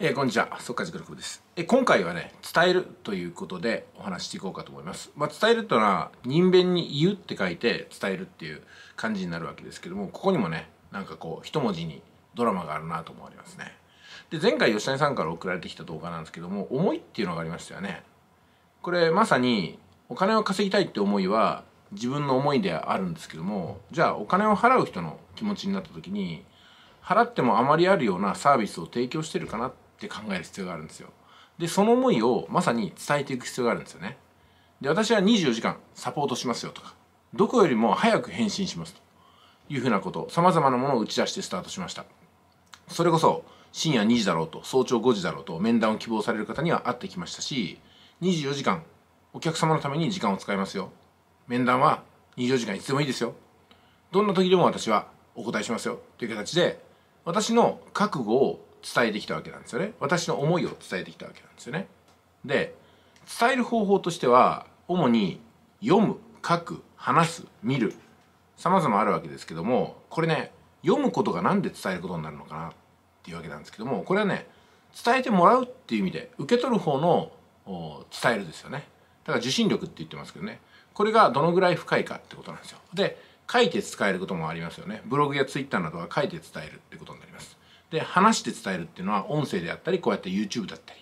えー、こんにちは、速稼塾の久です、えー、今回はね、伝えるということでお話ししていこうかと思います。まあ、伝えるというのは、人弁に言うって書いて伝えるっていう感じになるわけですけども、ここにもね、なんかこう、一文字にドラマがあるなと思われますね。で、前回吉谷さんから送られてきた動画なんですけども、思いっていうのがありましたよね。これ、まさに、お金を稼ぎたいって思いは、自分の思いであるんですけども、じゃあ、お金を払う人の気持ちになった時に、払ってもあまりあるようなサービスを提供してるかなってって考える必要があるんですよでその思いをまさに伝えていく必要があるんですよねで私は24時間サポートしますよとかどこよりも早く返信しますというふうなことさまざまなものを打ち出してスタートしましたそれこそ深夜2時だろうと早朝5時だろうと面談を希望される方には会ってきましたし24時間お客様のために時間を使いますよ面談は24時間いつでもいいですよどんな時でも私はお答えしますよという形で私の覚悟を伝えてきたわけなんですよね私の思いを伝えてきたわけなんですよねで伝える方法としては主に読む書く話す見る様々あるわけですけどもこれね読むことが何で伝えることになるのかなっていうわけなんですけどもこれはね伝えてもらうっていう意味で受け取る方の伝えるですよねだから受信力って言ってますけどねこれがどのぐらい深いかってことなんですよで書いて伝えることもありますよねブログやツイッターなどは書いて伝えるってことになりますで話して伝えるっていうのは音声であったりこうやって YouTube だったり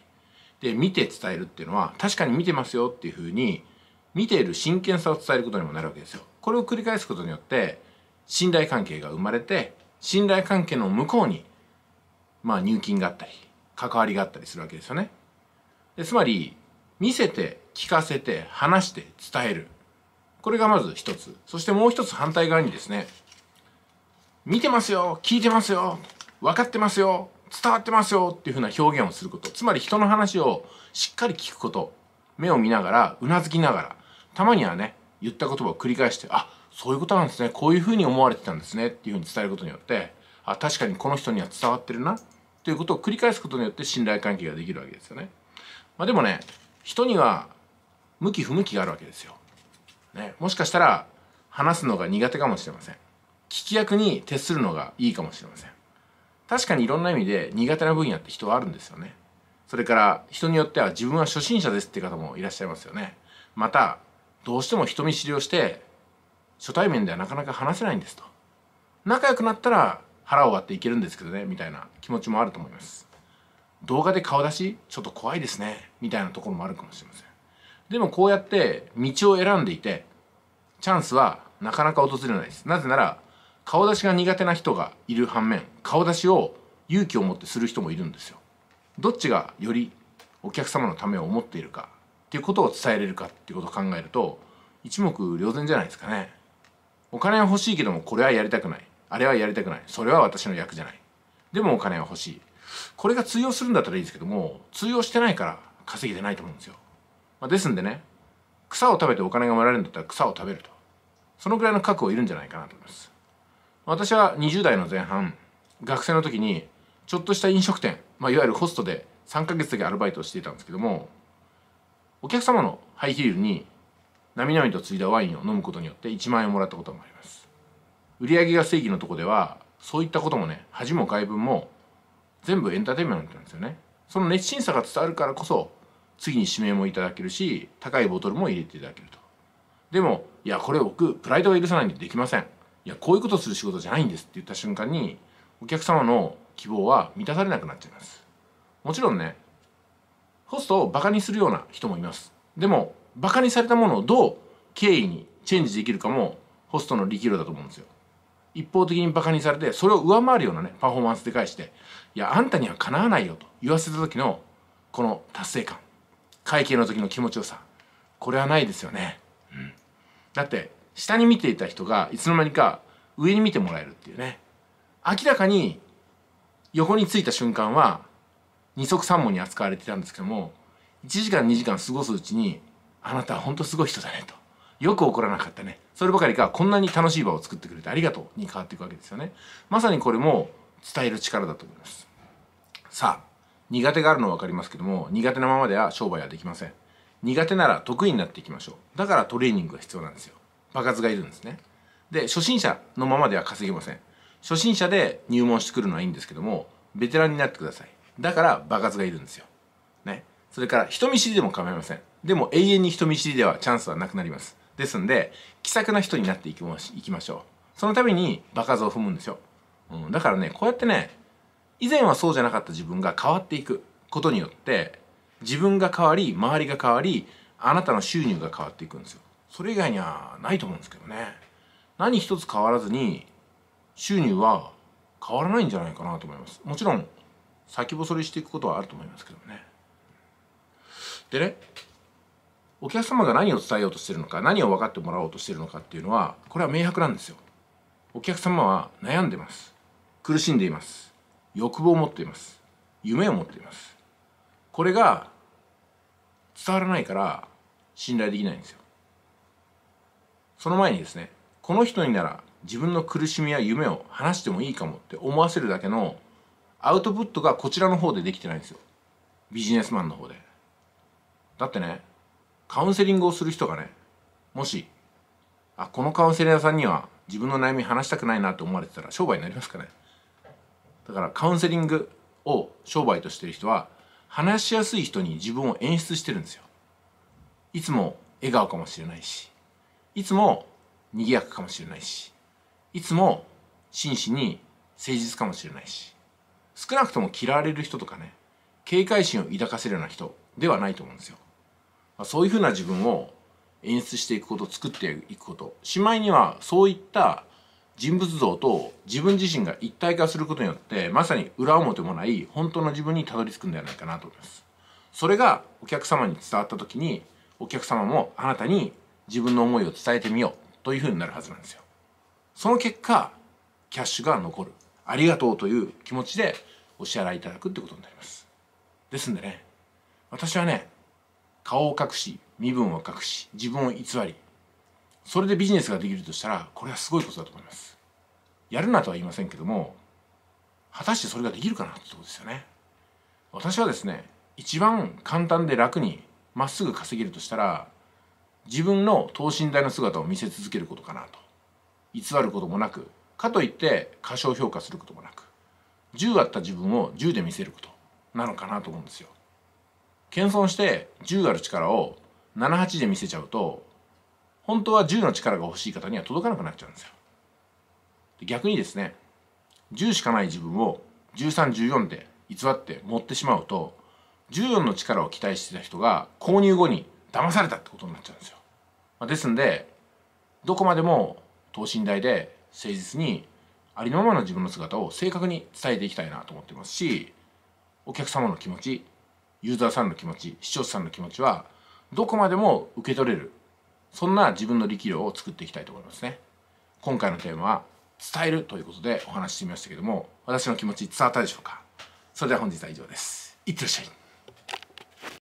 で見て伝えるっていうのは確かに見てますよっていうふうに見ている真剣さを伝えることにもなるわけですよ。これを繰り返すことによって信頼関係が生まれて信頼関係の向こうにまあ入金があったり関わりがあったりするわけですよね。でつまり見せて聞かせて話して伝えるこれがまず一つそしてもう一つ反対側にですね見てますよ聞いてますよ分かってますよ伝わってますよっていうふうな表現をすることつまり人の話をしっかり聞くこと目を見ながらうなずきながらたまにはね言った言葉を繰り返してあそういうことなんですねこういうふうに思われてたんですねっていうふうに伝えることによってあ確かにこの人には伝わってるなということを繰り返すことによって信頼関係ができるわけですよね。まあ、でもね人には向き不向きがあるわけですよ。ね、もしかしたら話すのが苦手かもしれません。聞き役に徹するのがいいかもしれません。確かにいろんな意味で苦手な分野って人はあるんですよねそれから人によっては自分は初心者ですって方もいらっしゃいますよねまたどうしても人見知りをして初対面ではなかなか話せないんですと仲良くなったら腹を割っていけるんですけどねみたいな気持ちもあると思います動画で顔出しちょっと怖いですねみたいなところもあるかもしれませんでもこうやって道を選んでいてチャンスはなかなか訪れないですなぜなら顔出しが苦手な人がいる反面顔出しを勇気を持ってする人もいるんですよどっちがよりお客様のためを思っているかっていうことを伝えれるかっていうことを考えると一目瞭然じゃないですかねお金は欲しいけどもこれはやりたくないあれはやりたくないそれは私の役じゃないでもお金は欲しいこれが通用するんだったらいいですけども通用してないから稼げてないと思うんですよ、まあ、ですんでね草を食べてお金がもらえるんだったら草を食べるとそのぐらいの覚悟いるんじゃないかなと思います私は20代の前半学生の時にちょっとした飲食店、まあ、いわゆるホストで3ヶ月だけアルバイトをしていたんですけどもお客様のハイヒールに並々とついだワインを飲むことによって1万円をもらったこともあります売上が正義のとこではそういったこともね恥も外分も全部エンターテインメントなんですよねその熱心さが伝わるからこそ次に指名もいただけるし高いボトルも入れていただけるとでもいやこれ僕プライドが許さないんでできませんいやこういうことする仕事じゃないんですって言った瞬間にお客様の希望は満たされなくなっちゃいますもちろんねホストをバカにするような人もいますでもバカにされたものをどう敬意にチェンジできるかもホストの力量だと思うんですよ一方的にバカにされてそれを上回るようなねパフォーマンスで返していやあんたにはかなわないよと言わせた時のこの達成感会計の時の気持ちよさこれはないですよね、うん、だって下に見ていた人がいつの間にか上に見てもらえるっていうね明らかに横についた瞬間は二足三門に扱われてたんですけども1時間2時間過ごすうちにあなたは本当すごい人だねとよく怒らなかったねそればかりかこんなに楽しい場を作ってくれてありがとうに変わっていくわけですよねまさにこれも伝える力だと思いますさあ苦手があるのは分かりますけども苦手なままでは商売はできません苦手なら得意になっていきましょうだからトレーニングが必要なんですよ場数がいるんですねで初心者のままでは稼げません初心者で入門してくるのはいいんですけどもベテランになってくださいだから場数がいるんですよねそれから人見知りでも構いませんでも永遠に人見知りではチャンスはなくなりますですんで気さくな人になっていきましょうそのために場数を踏むんですよ、うん、だからねこうやってね以前はそうじゃなかった自分が変わっていくことによって自分が変わり周りが変わりあなたの収入が変わっていくんですよそれ以外にはないと思うんですけどね何一つ変わらずに収入は変わらないんじゃないかなと思いますもちろん先細りしていくことはあると思いますけどねでねお客様が何を伝えようとしてるのか何を分かってもらおうとしてるのかっていうのはこれは明白なんですよお客様は悩んでます苦しんでいます欲望を持っています夢を持っていますこれが伝わらないから信頼できないんですよその前にですねこの人になら自分の苦しみや夢を話してもいいかもって思わせるだけのアウトプットがこちらの方でできてないんですよビジネスマンの方でだってねカウンセリングをする人がねもしあこのカウンセリングさんには自分の悩み話したくないなと思われてたら商売になりますかねだからカウンセリングを商売としてる人は話しやすい人に自分を演出してるんですよいつも笑顔かもしれないしいつも賑やかかもしれないしいつも真摯に誠実かもしれないし少なくとも嫌われる人とかね警戒心を抱かせるような人ではないと思うんですよ。まあ、そういうふうな自分を演出していくこと作っていくことしまいにはそういった人物像と自分自身が一体化することによってまさに裏表もない本当の自分にたどり着くんではないかなと思います。それがお客様に伝わった時にお客様もあなたに自分の思いを伝えてみようというふうになるはずなんですよ。その結果キャッシュが残るありがとうという気持ちでお支払いいただくってことになります。ですんでね私はね顔を隠し身分を隠し自分を偽りそれでビジネスができるとしたらこれはすごいことだと思います。やるなとは言いませんけども果たしてそれができるかなってことですよね。私はですね一番簡単で楽にまっすぐ稼げるとしたら自分の等身大の姿を見せ続けることかなと偽ることもなくかといって過小評価することもなく10あった自分を10で見せることなのかなと思うんですよ。謙遜して10ある力を78で見せちゃうと本当は10の力が欲しい方には届かなくなっちゃうんですよ。逆にですね10しかない自分を1314で偽って持ってしまうと14の力を期待してた人が購入後に騙されたってことになっちゃうんですよ。まあ、ですんでどこまでも等身大で誠実にありのままの自分の姿を正確に伝えていきたいなと思ってますしお客様の気持ちユーザーさんの気持ち視聴者さんの気持ちはどこまでも受け取れるそんな自分の力量を作っていきたいと思いますね。今回のテーマは伝えるということでお話ししてみましたけども私の気持ち伝わったでしょうかそれでは本日は以上です。いってらっしゃい。